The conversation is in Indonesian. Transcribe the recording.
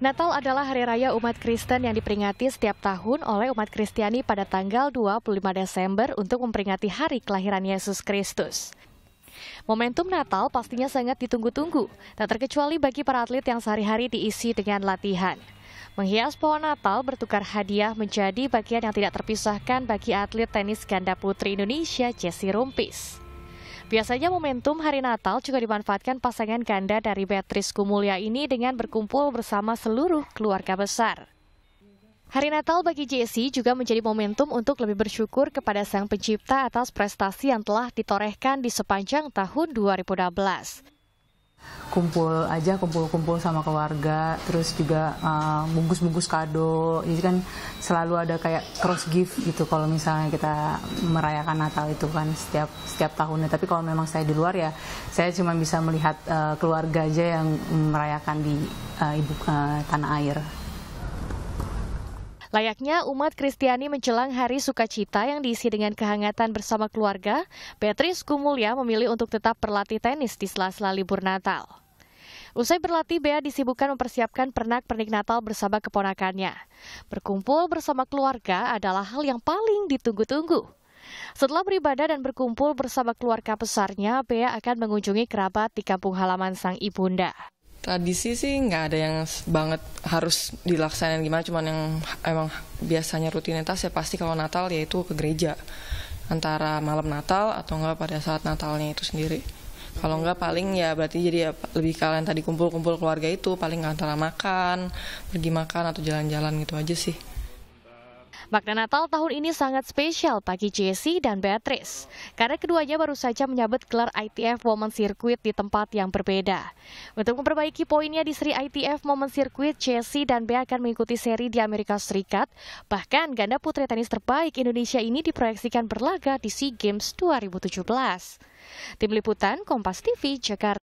Natal adalah hari raya umat Kristen yang diperingati setiap tahun oleh umat Kristiani pada tanggal 25 Desember untuk memperingati hari kelahiran Yesus Kristus. Momentum Natal pastinya sangat ditunggu-tunggu, tak terkecuali bagi para atlet yang sehari-hari diisi dengan latihan. Menghias pohon Natal bertukar hadiah menjadi bagian yang tidak terpisahkan bagi atlet tenis ganda putri Indonesia Jessie Rumpis. Biasanya momentum hari Natal juga dimanfaatkan pasangan ganda dari Beatrice Kumulia ini dengan berkumpul bersama seluruh keluarga besar. Hari Natal bagi JC juga menjadi momentum untuk lebih bersyukur kepada Sang Pencipta atas prestasi yang telah ditorehkan di sepanjang tahun 2012 kumpul aja kumpul-kumpul sama keluarga terus juga eh, bungkus-bungkus uh, kado jadi kan selalu ada kayak cross gift gitu kalau misalnya kita merayakan Natal itu kan setiap setiap tahunnya tapi kalau memang saya di luar ya saya cuma bisa melihat uh, keluarga aja yang merayakan di uh, ibu uh, tanah air Layaknya umat Kristiani menjelang Hari Sukacita yang diisi dengan kehangatan bersama keluarga, Petris Kumulya memilih untuk tetap berlatih tenis di sela-sela libur Natal. Usai berlatih, Bea disibukkan mempersiapkan pernak-pernik Natal bersama keponakannya. Berkumpul bersama keluarga adalah hal yang paling ditunggu-tunggu. Setelah beribadah dan berkumpul bersama keluarga besarnya, Bea akan mengunjungi kerabat di kampung halaman sang ibunda tradisi sih nggak ada yang banget harus dilaksanain gimana cuman yang emang biasanya rutinitas ya pasti kalau Natal yaitu ke gereja antara malam Natal atau enggak pada saat Natalnya itu sendiri kalau enggak paling ya berarti jadi ya lebih kalian tadi kumpul-kumpul keluarga itu paling antara makan pergi makan atau jalan-jalan gitu aja sih Makna Natal tahun ini sangat spesial bagi Jesse dan Beatrice, karena keduanya baru saja menyabet gelar ITF Women Circuit di tempat yang berbeda. Untuk memperbaiki poinnya di seri ITF Women Circuit, Jesse dan Bea akan mengikuti seri di Amerika Serikat, bahkan ganda putri tenis terbaik Indonesia ini diproyeksikan berlaga di SEA Games 2017. Tim Liputan Kompas TV, Jakarta.